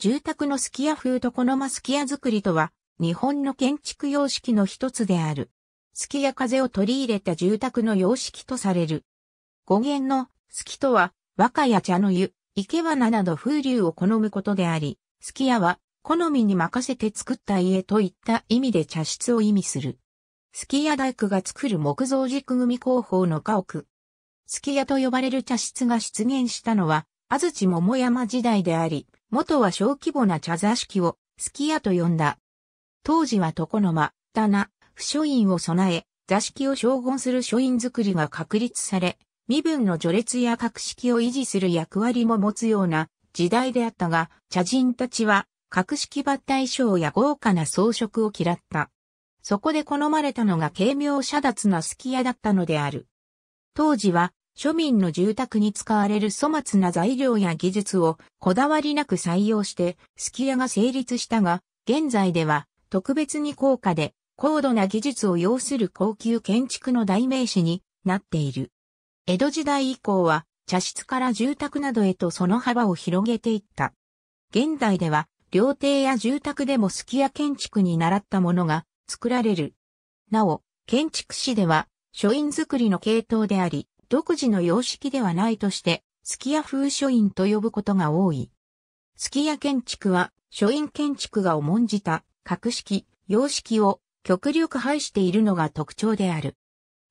住宅のすき家風このますき家作りとは、日本の建築様式の一つである。すき家風を取り入れた住宅の様式とされる。語源の、すきとは、和歌や茶の湯、生け花など風流を好むことであり、すき家は、好みに任せて作った家といった意味で茶室を意味する。すき家大工が作る木造軸組工法の家屋。すき家と呼ばれる茶室が出現したのは、安土桃山時代であり、元は小規模な茶座敷を、スキ家と呼んだ。当時は床の間、棚、不書院を備え、座敷を称言する書院作りが確立され、身分の序列や格式を維持する役割も持つような時代であったが、茶人たちは格式抜体賞や豪華な装飾を嫌った。そこで好まれたのが軽妙遮奪なスキ家だったのである。当時は庶民の住宅に使われる粗末な材料や技術をこだわりなく採用して、すき家が成立したが、現在では特別に高価で高度な技術を要する高級建築の代名詞になっている。江戸時代以降は茶室から住宅などへとその幅を広げていった。現代では料亭や住宅でもすき家建築に習ったものが作られる。なお、建築士では書院作りの系統であり、独自の様式ではないとして、すき家風書院と呼ぶことが多い。すき家建築は、書院建築が重んじた、格式、様式を極力排しているのが特徴である。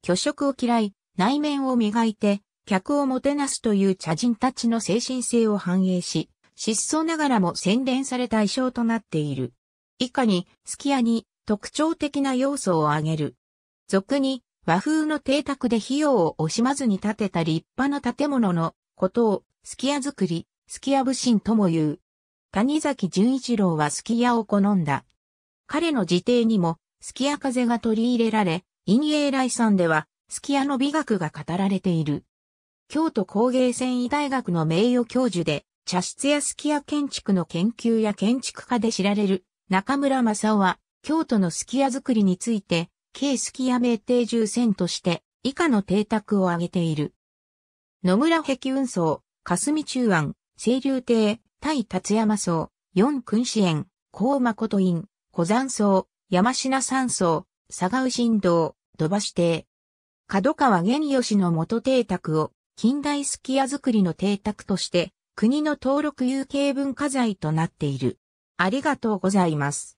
虚食を嫌い、内面を磨いて、客をもてなすという茶人たちの精神性を反映し、質素ながらも洗練された衣装となっている。以下に、すき家に特徴的な要素を挙げる。俗に、和風の邸宅で費用を惜しまずに建てた立派な建物のことを、すき家作り、すき家武神とも言う。谷崎潤一郎はすき家を好んだ。彼の自邸にも、すき家風が取り入れられ、陰影来山では、すき家の美学が語られている。京都工芸繊維大学の名誉教授で、茶室やすき家建築の研究や建築家で知られる中村正夫は、京都のすき家作りについて、軽スキア名定住船として以下の邸宅を挙げている。野村壁運送、霞中安、清流亭、対達山荘、四君子園、高誠院、小山荘、山品山荘、佐賀新道、土橋邸。角川玄義の元邸宅を近代スキア作りの邸宅として国の登録有形文化財となっている。ありがとうございます。